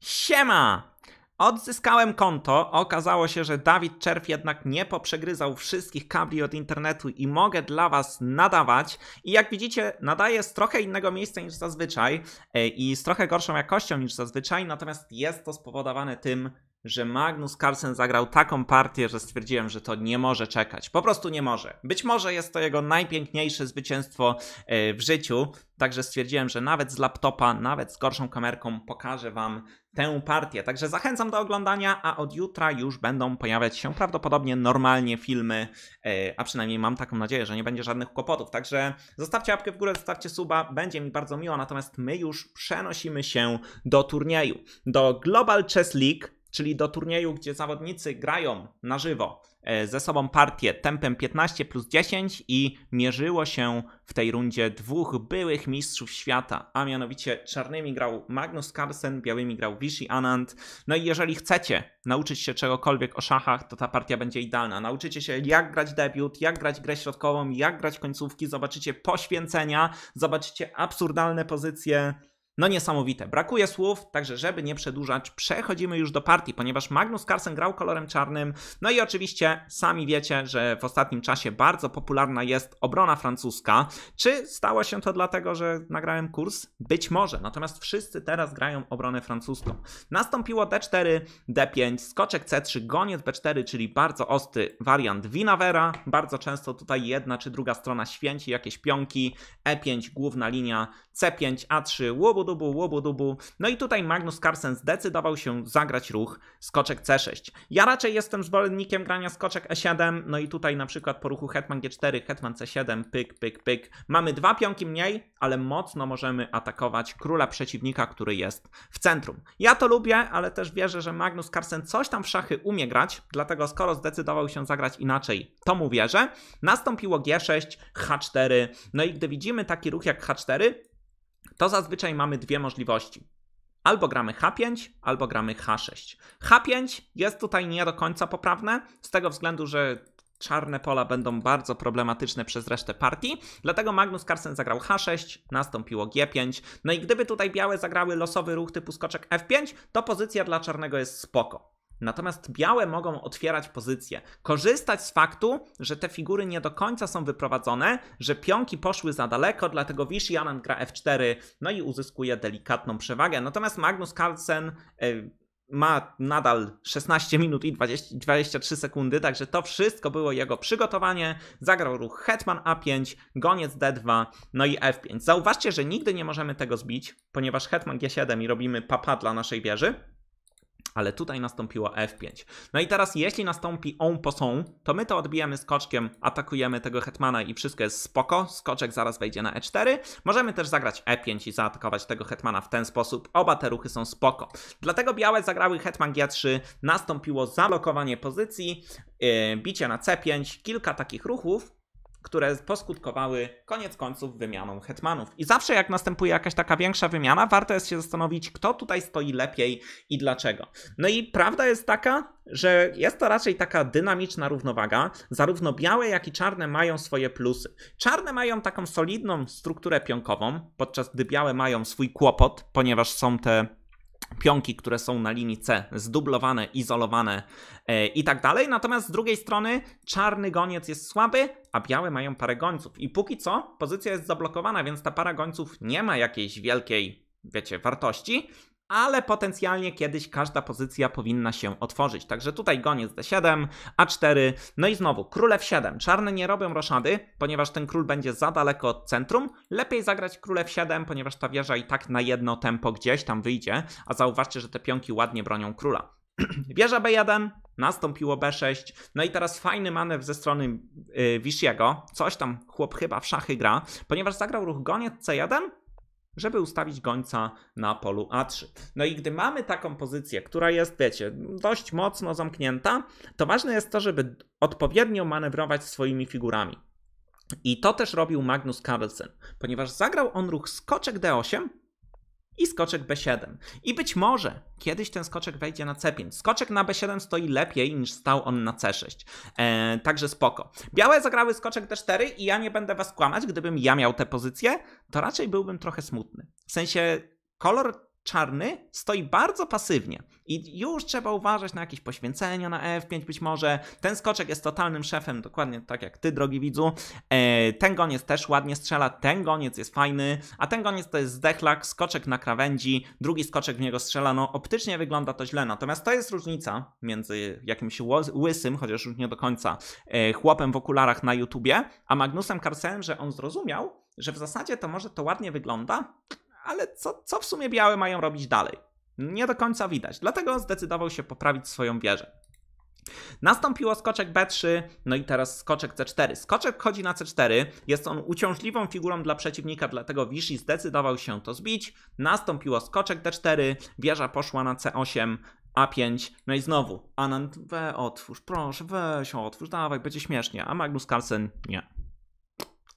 Siema! Odzyskałem konto, okazało się, że Dawid Czerw jednak nie poprzegryzał wszystkich kabli od internetu i mogę dla Was nadawać. I jak widzicie, nadaję z trochę innego miejsca niż zazwyczaj e, i z trochę gorszą jakością niż zazwyczaj, natomiast jest to spowodowane tym, że Magnus Carlsen zagrał taką partię, że stwierdziłem, że to nie może czekać. Po prostu nie może. Być może jest to jego najpiękniejsze zwycięstwo e, w życiu, także stwierdziłem, że nawet z laptopa, nawet z gorszą kamerką pokażę Wam tę partię. Także zachęcam do oglądania, a od jutra już będą pojawiać się prawdopodobnie normalnie filmy, e, a przynajmniej mam taką nadzieję, że nie będzie żadnych kłopotów. Także zostawcie łapkę w górę, zostawcie suba, będzie mi bardzo miło, natomiast my już przenosimy się do turnieju, do Global Chess League, czyli do turnieju, gdzie zawodnicy grają na żywo e, ze sobą partię tempem 15 plus 10 i mierzyło się w tej rundzie dwóch byłych mistrzów świata, a mianowicie czarnymi grał Magnus Carlsen, białymi grał Vishy Anand. No i jeżeli chcecie nauczyć się czegokolwiek o szachach, to ta partia będzie idealna. Nauczycie się jak grać debiut, jak grać grę środkową, jak grać końcówki, zobaczycie poświęcenia, zobaczycie absurdalne pozycje no niesamowite. Brakuje słów, także żeby nie przedłużać, przechodzimy już do partii, ponieważ Magnus Carlsen grał kolorem czarnym. No i oczywiście sami wiecie, że w ostatnim czasie bardzo popularna jest obrona francuska. Czy stało się to dlatego, że nagrałem kurs? Być może. Natomiast wszyscy teraz grają obronę francuską. Nastąpiło D4, D5, skoczek C3, goniec B4, czyli bardzo ostry wariant Winawera. Bardzo często tutaj jedna czy druga strona święci jakieś pionki. E5, główna linia, C5, A3, łobut łobodobu, łobodobu. No i tutaj Magnus Carlsen zdecydował się zagrać ruch skoczek C6. Ja raczej jestem zwolennikiem grania skoczek E7, no i tutaj na przykład po ruchu hetman G4, hetman C7, pyk, pyk, pyk. Mamy dwa pionki mniej, ale mocno możemy atakować króla przeciwnika, który jest w centrum. Ja to lubię, ale też wierzę, że Magnus Carlsen coś tam w szachy umie grać, dlatego skoro zdecydował się zagrać inaczej, to mu wierzę. Nastąpiło G6, H4, no i gdy widzimy taki ruch jak H4, to zazwyczaj mamy dwie możliwości. Albo gramy H5, albo gramy H6. H5 jest tutaj nie do końca poprawne, z tego względu, że czarne pola będą bardzo problematyczne przez resztę partii, dlatego Magnus Carlsen zagrał H6, nastąpiło G5, no i gdyby tutaj białe zagrały losowy ruch typu skoczek F5, to pozycja dla czarnego jest spoko. Natomiast białe mogą otwierać pozycję, korzystać z faktu, że te figury nie do końca są wyprowadzone, że pionki poszły za daleko, dlatego Wisz Janen gra F4, no i uzyskuje delikatną przewagę. Natomiast Magnus Carlsen e, ma nadal 16 minut i 20, 23 sekundy, także to wszystko było jego przygotowanie. Zagrał ruch Hetman A5, goniec D2, no i F5. Zauważcie, że nigdy nie możemy tego zbić, ponieważ Hetman G7 i robimy papa dla naszej wieży ale tutaj nastąpiło F5. No i teraz jeśli nastąpi on posą, to my to odbijamy skoczkiem, atakujemy tego hetmana i wszystko jest spoko, skoczek zaraz wejdzie na E4. Możemy też zagrać E5 i zaatakować tego hetmana w ten sposób, oba te ruchy są spoko. Dlatego białe zagrały hetman G3, nastąpiło zablokowanie pozycji, yy, bicie na C5, kilka takich ruchów, które poskutkowały koniec końców wymianą hetmanów. I zawsze jak następuje jakaś taka większa wymiana, warto jest się zastanowić, kto tutaj stoi lepiej i dlaczego. No i prawda jest taka, że jest to raczej taka dynamiczna równowaga. Zarówno białe, jak i czarne mają swoje plusy. Czarne mają taką solidną strukturę pionkową, podczas gdy białe mają swój kłopot, ponieważ są te pionki, które są na linii C, zdublowane, izolowane e, i tak dalej. Natomiast z drugiej strony czarny goniec jest słaby, a białe mają parę gońców. I póki co pozycja jest zablokowana, więc ta para gońców nie ma jakiejś wielkiej, wiecie, wartości ale potencjalnie kiedyś każda pozycja powinna się otworzyć. Także tutaj goniec d7, a4, no i znowu król f7. Czarne nie robią roszady, ponieważ ten król będzie za daleko od centrum. Lepiej zagrać król f7, ponieważ ta wieża i tak na jedno tempo gdzieś tam wyjdzie, a zauważcie, że te pionki ładnie bronią króla. Wieża B1, nastąpiło B6, no i teraz fajny manewr ze strony yy, coś tam chłop chyba w szachy gra, ponieważ zagrał ruch goniec C1, żeby ustawić gońca na polu A3. No i gdy mamy taką pozycję, która jest, wiecie, dość mocno zamknięta, to ważne jest to, żeby odpowiednio manewrować swoimi figurami. I to też robił Magnus Carlsen, ponieważ zagrał on ruch skoczek D8, i skoczek B7. I być może kiedyś ten skoczek wejdzie na C5. Skoczek na B7 stoi lepiej niż stał on na C6. Eee, także spoko. Białe zagrały skoczek D4 i ja nie będę was kłamać, gdybym ja miał tę pozycję, to raczej byłbym trochę smutny. W sensie kolor czarny stoi bardzo pasywnie i już trzeba uważać na jakieś poświęcenia na F5 być może. Ten skoczek jest totalnym szefem, dokładnie tak jak ty, drogi widzu. E, ten goniec też ładnie strzela, ten goniec jest fajny, a ten goniec to jest zdechlak, skoczek na krawędzi, drugi skoczek w niego strzela, no optycznie wygląda to źle, natomiast to jest różnica między jakimś łysym, chociaż już nie do końca, e, chłopem w okularach na YouTubie, a Magnusem Carlsenem, że on zrozumiał, że w zasadzie to może to ładnie wygląda, ale co, co w sumie białe mają robić dalej? Nie do końca widać, dlatego zdecydował się poprawić swoją wieżę. Nastąpiło skoczek B3, no i teraz skoczek C4. Skoczek wchodzi na C4, jest on uciążliwą figurą dla przeciwnika, dlatego Vichy zdecydował się to zbić. Nastąpiło skoczek D4, wieża poszła na C8, A5, no i znowu Anand, we otwórz, proszę, weź otwórz, dawaj, będzie śmiesznie, a Magnus Carlsen nie.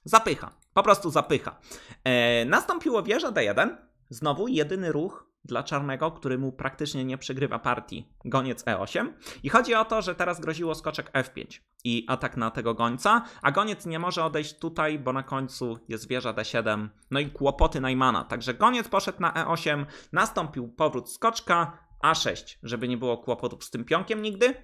Zapycha, po prostu zapycha. E, nastąpiło wieża D1, znowu jedyny ruch dla czarnego, który mu praktycznie nie przegrywa partii, goniec E8. I chodzi o to, że teraz groziło skoczek F5 i atak na tego gońca, a goniec nie może odejść tutaj, bo na końcu jest wieża D7, no i kłopoty Najmana. Także goniec poszedł na E8, nastąpił powrót skoczka, a6, żeby nie było kłopotów z tym pionkiem nigdy.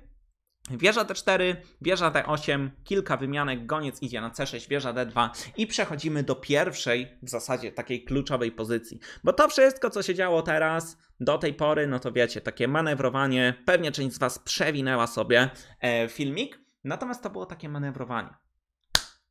Wieża D4, wieża D8, kilka wymianek, goniec idzie na C6, wieża D2 i przechodzimy do pierwszej, w zasadzie takiej kluczowej pozycji. Bo to wszystko, co się działo teraz, do tej pory, no to wiecie, takie manewrowanie, pewnie część z Was przewinęła sobie e, filmik, natomiast to było takie manewrowanie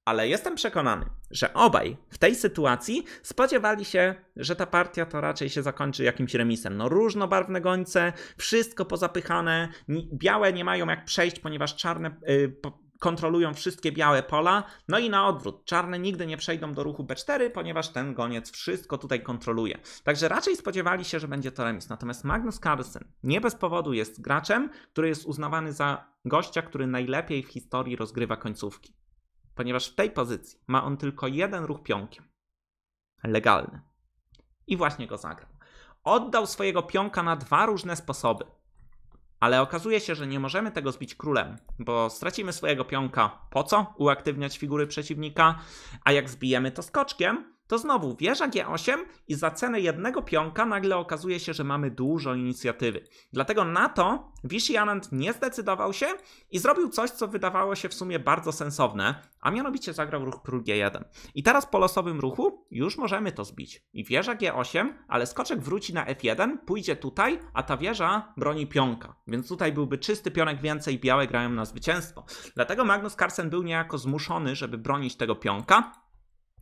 ale jestem przekonany, że obaj w tej sytuacji spodziewali się, że ta partia to raczej się zakończy jakimś remisem. No różnobarwne gońce, wszystko pozapychane, białe nie mają jak przejść, ponieważ czarne y, kontrolują wszystkie białe pola, no i na odwrót, czarne nigdy nie przejdą do ruchu B4, ponieważ ten goniec wszystko tutaj kontroluje. Także raczej spodziewali się, że będzie to remis. Natomiast Magnus Carlsen nie bez powodu jest graczem, który jest uznawany za gościa, który najlepiej w historii rozgrywa końcówki ponieważ w tej pozycji ma on tylko jeden ruch pionkiem. Legalny. I właśnie go zagrał. Oddał swojego pionka na dwa różne sposoby. Ale okazuje się, że nie możemy tego zbić królem, bo stracimy swojego pionka. Po co? Uaktywniać figury przeciwnika, a jak zbijemy to skoczkiem, to znowu wieża G8 i za cenę jednego pionka nagle okazuje się, że mamy dużo inicjatywy. Dlatego na to Vichy Anand nie zdecydował się i zrobił coś, co wydawało się w sumie bardzo sensowne, a mianowicie zagrał ruch król G1. I teraz po losowym ruchu już możemy to zbić. I wieża G8, ale skoczek wróci na F1, pójdzie tutaj, a ta wieża broni pionka. Więc tutaj byłby czysty pionek więcej, białe grają na zwycięstwo. Dlatego Magnus Carlsen był niejako zmuszony, żeby bronić tego pionka,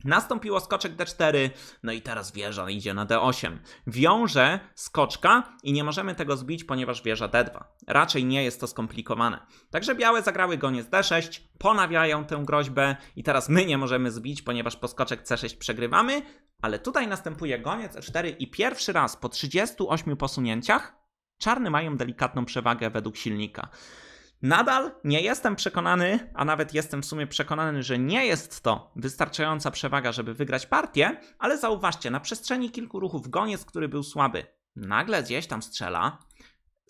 Nastąpiło skoczek D4, no i teraz wieża idzie na D8. Wiąże skoczka i nie możemy tego zbić, ponieważ wieża D2. Raczej nie jest to skomplikowane. Także białe zagrały goniec D6, ponawiają tę groźbę i teraz my nie możemy zbić, ponieważ po skoczek C6 przegrywamy, ale tutaj następuje goniec E4 i pierwszy raz po 38 posunięciach czarne mają delikatną przewagę według silnika. Nadal nie jestem przekonany, a nawet jestem w sumie przekonany, że nie jest to wystarczająca przewaga, żeby wygrać partię, ale zauważcie, na przestrzeni kilku ruchów goniec, który był słaby, nagle gdzieś tam strzela.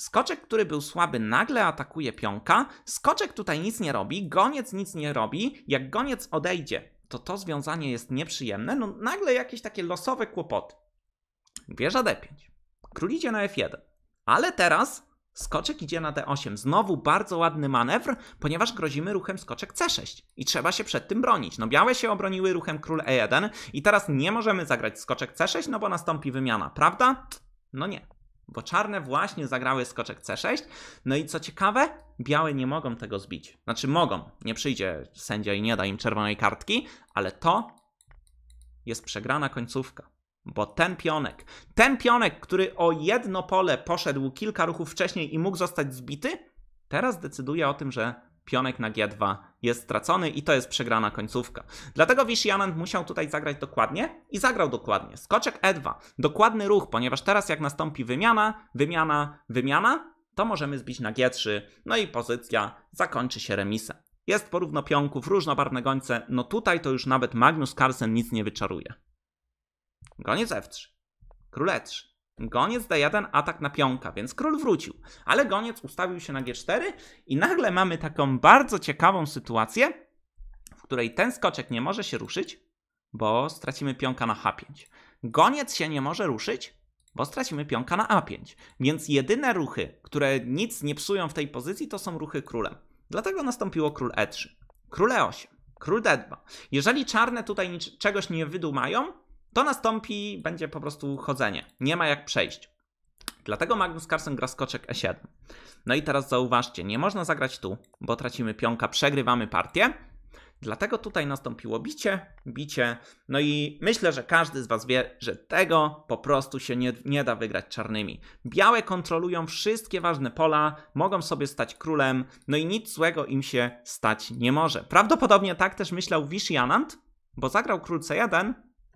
Skoczek, który był słaby, nagle atakuje pionka. Skoczek tutaj nic nie robi, goniec nic nie robi. Jak goniec odejdzie, to to związanie jest nieprzyjemne. No nagle jakieś takie losowe kłopoty. Wieża d5. Król idzie na f1. Ale teraz Skoczek idzie na D8. Znowu bardzo ładny manewr, ponieważ grozimy ruchem skoczek C6 i trzeba się przed tym bronić. No białe się obroniły ruchem król E1 i teraz nie możemy zagrać skoczek C6, no bo nastąpi wymiana, prawda? No nie. Bo czarne właśnie zagrały skoczek C6. No i co ciekawe, białe nie mogą tego zbić. Znaczy mogą, nie przyjdzie sędzia i nie da im czerwonej kartki, ale to jest przegrana końcówka. Bo ten pionek, ten pionek, który o jedno pole poszedł kilka ruchów wcześniej i mógł zostać zbity, teraz decyduje o tym, że pionek na G2 jest stracony i to jest przegrana końcówka. Dlatego Wishianand musiał tutaj zagrać dokładnie i zagrał dokładnie. Skoczek E2, dokładny ruch, ponieważ teraz jak nastąpi wymiana, wymiana, wymiana, to możemy zbić na G3, no i pozycja zakończy się remisem. Jest porówno pionków, różnobarwne gońce, no tutaj to już nawet Magnus Carlsen nic nie wyczaruje. Goniec F3. Król E3. Goniec D1, atak na pionka, więc król wrócił. Ale goniec ustawił się na G4 i nagle mamy taką bardzo ciekawą sytuację, w której ten skoczek nie może się ruszyć, bo stracimy pionka na H5. Goniec się nie może ruszyć, bo stracimy pionka na A5. Więc jedyne ruchy, które nic nie psują w tej pozycji, to są ruchy królem. Dlatego nastąpiło król E3, król E8, król D2. Jeżeli czarne tutaj czegoś nie wydumają, to nastąpi, będzie po prostu chodzenie. Nie ma jak przejść. Dlatego Magnus Carlsen gra skoczek E7. No i teraz zauważcie, nie można zagrać tu, bo tracimy pionka, przegrywamy partię. Dlatego tutaj nastąpiło bicie, bicie. No i myślę, że każdy z Was wie, że tego po prostu się nie, nie da wygrać czarnymi. Białe kontrolują wszystkie ważne pola, mogą sobie stać królem, no i nic złego im się stać nie może. Prawdopodobnie tak też myślał Vishy Anand, bo zagrał król C1,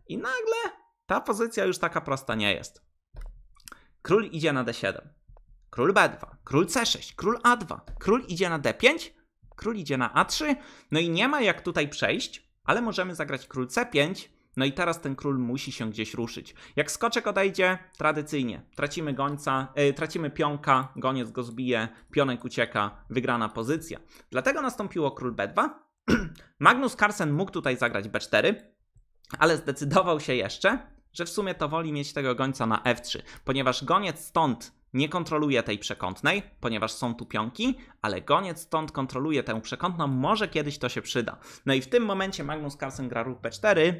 i nagle ta pozycja już taka prosta nie jest. Król idzie na d7, król b2, król c6, król a2, król idzie na d5, król idzie na a3, no i nie ma jak tutaj przejść, ale możemy zagrać król c5, no i teraz ten król musi się gdzieś ruszyć. Jak skoczek odejdzie, tradycyjnie tracimy gońca, yy, tracimy pionka, goniec go zbije, pionek ucieka, wygrana pozycja. Dlatego nastąpiło król b2. Magnus Carlsen mógł tutaj zagrać b4, ale zdecydował się jeszcze, że w sumie to woli mieć tego gońca na f3, ponieważ goniec stąd nie kontroluje tej przekątnej, ponieważ są tu pionki, ale goniec stąd kontroluje tę przekątną, może kiedyś to się przyda. No i w tym momencie Magnus Carlsen gra ruch b4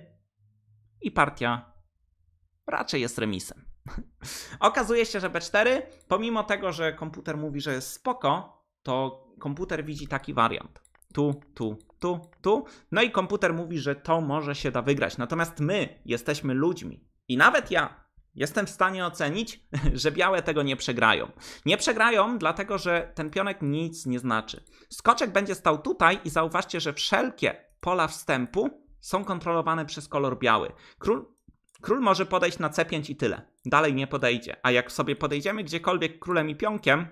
i partia raczej jest remisem. Okazuje się, że b4, pomimo tego, że komputer mówi, że jest spoko, to komputer widzi taki wariant. Tu, tu, tu, tu. No i komputer mówi, że to może się da wygrać. Natomiast my jesteśmy ludźmi. I nawet ja jestem w stanie ocenić, że białe tego nie przegrają. Nie przegrają, dlatego że ten pionek nic nie znaczy. Skoczek będzie stał tutaj i zauważcie, że wszelkie pola wstępu są kontrolowane przez kolor biały. Król, król może podejść na C5 i tyle. Dalej nie podejdzie. A jak sobie podejdziemy gdziekolwiek królem i pionkiem,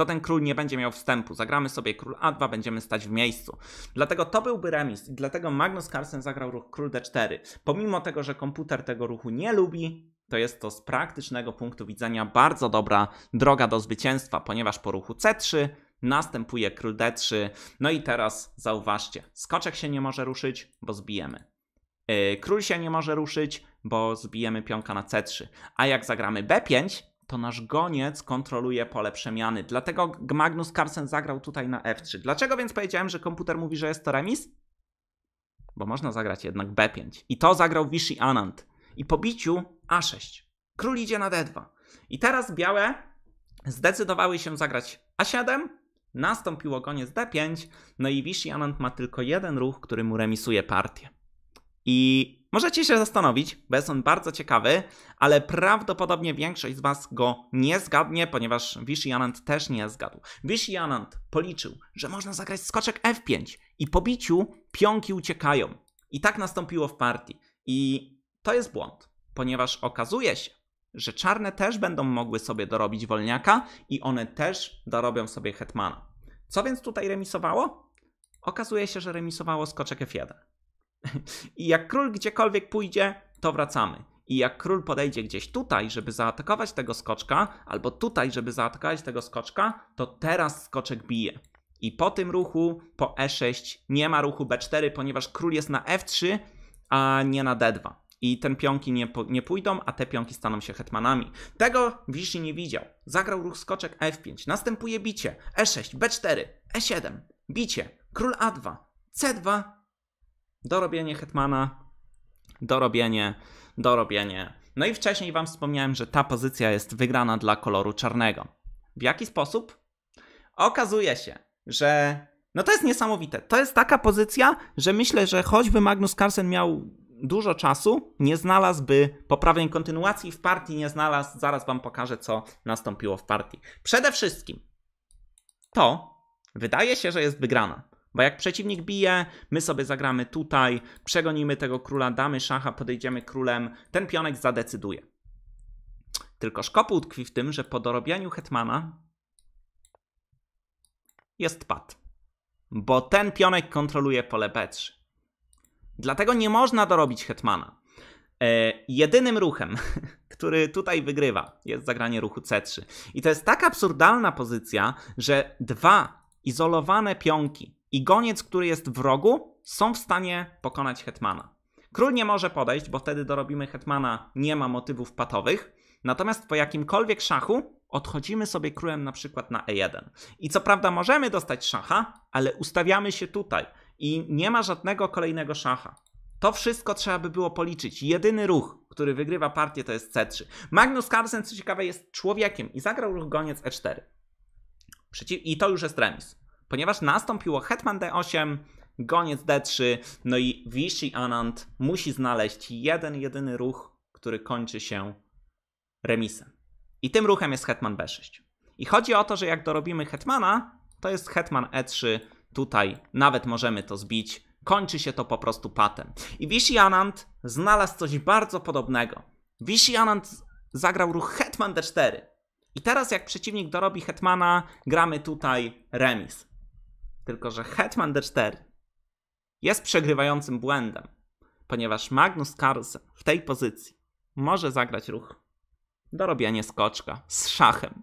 to ten król nie będzie miał wstępu. Zagramy sobie król a2, będziemy stać w miejscu. Dlatego to byłby remis i dlatego Magnus Carlsen zagrał ruch król d4. Pomimo tego, że komputer tego ruchu nie lubi, to jest to z praktycznego punktu widzenia bardzo dobra droga do zwycięstwa, ponieważ po ruchu c3 następuje król d3. No i teraz zauważcie, skoczek się nie może ruszyć, bo zbijemy. Yy, król się nie może ruszyć, bo zbijemy pionka na c3. A jak zagramy b5, to nasz goniec kontroluje pole przemiany. Dlatego Magnus Carlsen zagrał tutaj na F3. Dlaczego więc powiedziałem, że komputer mówi, że jest to remis? Bo można zagrać jednak B5. I to zagrał Vishy Anand. I po biciu A6. Król idzie na e D2. I teraz białe zdecydowały się zagrać A7, nastąpiło goniec D5, no i Vishy Anand ma tylko jeden ruch, który mu remisuje partię. I możecie się zastanowić, bo jest on bardzo ciekawy, ale prawdopodobnie większość z Was go nie zgadnie, ponieważ Vishy Anand też nie zgadł. Vishy Anand policzył, że można zagrać skoczek F5 i po biciu pionki uciekają. I tak nastąpiło w partii. I to jest błąd, ponieważ okazuje się, że czarne też będą mogły sobie dorobić wolniaka i one też dorobią sobie hetmana. Co więc tutaj remisowało? Okazuje się, że remisowało skoczek F1. I jak król gdziekolwiek pójdzie, to wracamy. I jak król podejdzie gdzieś tutaj, żeby zaatakować tego skoczka, albo tutaj, żeby zaatakować tego skoczka, to teraz skoczek bije. I po tym ruchu, po e6, nie ma ruchu b4, ponieważ król jest na f3, a nie na d2. I ten pionki nie, nie pójdą, a te pionki staną się hetmanami. Tego Wiszy nie widział. Zagrał ruch skoczek f5. Następuje bicie. e6, b4, e7, bicie. Król a2, c2, Dorobienie Hetmana, dorobienie, dorobienie. No i wcześniej Wam wspomniałem, że ta pozycja jest wygrana dla koloru czarnego. W jaki sposób? Okazuje się, że. No to jest niesamowite. To jest taka pozycja, że myślę, że choćby Magnus Carlsen miał dużo czasu, nie znalazłby poprawnej kontynuacji w partii, nie znalazł. Zaraz Wam pokażę, co nastąpiło w partii. Przede wszystkim to wydaje się, że jest wygrana. Bo jak przeciwnik bije, my sobie zagramy tutaj, przegonimy tego króla, damy szacha, podejdziemy królem, ten pionek zadecyduje. Tylko szkopuł tkwi w tym, że po dorobianiu hetmana jest pad. Bo ten pionek kontroluje pole B3. Dlatego nie można dorobić hetmana. E, jedynym ruchem, który tutaj wygrywa, jest zagranie ruchu C3. I to jest tak absurdalna pozycja, że dwa izolowane pionki i goniec, który jest w rogu, są w stanie pokonać hetmana. Król nie może podejść, bo wtedy dorobimy hetmana, nie ma motywów patowych. Natomiast po jakimkolwiek szachu odchodzimy sobie królem na przykład na e1. I co prawda możemy dostać szacha, ale ustawiamy się tutaj i nie ma żadnego kolejnego szacha. To wszystko trzeba by było policzyć. Jedyny ruch, który wygrywa partię, to jest C3. Magnus Carlsen, co ciekawe, jest człowiekiem i zagrał ruch goniec E4. I to już jest remis ponieważ nastąpiło Hetman D8, goniec D3, no i Vishy Anand musi znaleźć jeden, jedyny ruch, który kończy się remisem. I tym ruchem jest Hetman B6. I chodzi o to, że jak dorobimy Hetmana, to jest Hetman E3, tutaj nawet możemy to zbić, kończy się to po prostu patem. I Vishy Anand znalazł coś bardzo podobnego. Vishy Anand zagrał ruch Hetman D4. I teraz jak przeciwnik dorobi Hetmana, gramy tutaj remis. Tylko, że Hetman D4 jest przegrywającym błędem, ponieważ Magnus Carlsen w tej pozycji może zagrać ruch do robienia skoczka z szachem.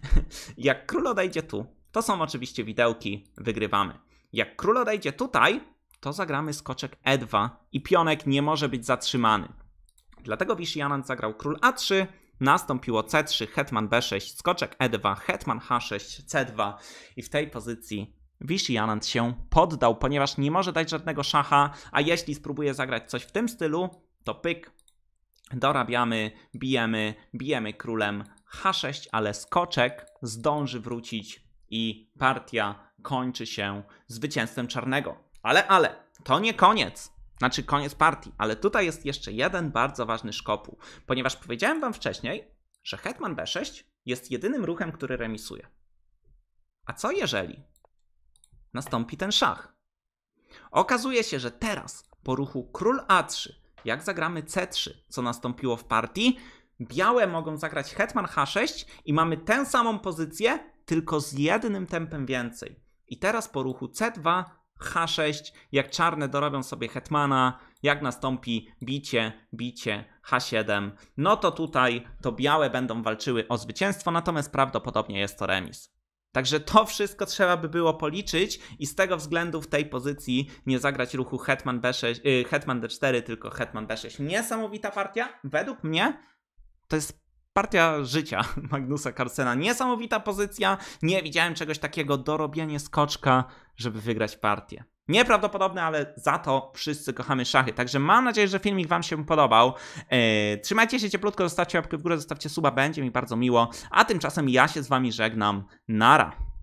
Jak król odejdzie tu, to są oczywiście widełki, wygrywamy. Jak król odejdzie tutaj, to zagramy skoczek E2 i pionek nie może być zatrzymany. Dlatego Wishianan zagrał król A3, nastąpiło C3, hetman B6, skoczek E2, hetman H6, C2 i w tej pozycji Vichy Anand się poddał, ponieważ nie może dać żadnego szacha, a jeśli spróbuje zagrać coś w tym stylu, to pyk, dorabiamy, bijemy, bijemy królem H6, ale skoczek zdąży wrócić i partia kończy się zwycięstwem czarnego. Ale, ale, to nie koniec. Znaczy koniec partii, ale tutaj jest jeszcze jeden bardzo ważny szkopuł, ponieważ powiedziałem wam wcześniej, że hetman b6 jest jedynym ruchem, który remisuje. A co jeżeli nastąpi ten szach. Okazuje się, że teraz po ruchu król A3, jak zagramy C3, co nastąpiło w partii, białe mogą zagrać hetman H6 i mamy tę samą pozycję, tylko z jednym tempem więcej. I teraz po ruchu C2, H6, jak czarne dorobią sobie hetmana, jak nastąpi bicie, bicie H7, no to tutaj to białe będą walczyły o zwycięstwo, natomiast prawdopodobnie jest to remis. Także to wszystko trzeba by było policzyć i z tego względu w tej pozycji nie zagrać ruchu Hetman, B6, y, Hetman D4, tylko Hetman B6. Niesamowita partia, według mnie to jest partia życia Magnusa Carcena Niesamowita pozycja, nie widziałem czegoś takiego, dorobienie skoczka, żeby wygrać partię. Nieprawdopodobne, ale za to wszyscy kochamy szachy. Także mam nadzieję, że filmik Wam się podobał. E, trzymajcie się cieplutko, zostawcie łapkę w górę, zostawcie suba, będzie mi bardzo miło. A tymczasem ja się z Wami żegnam. Nara!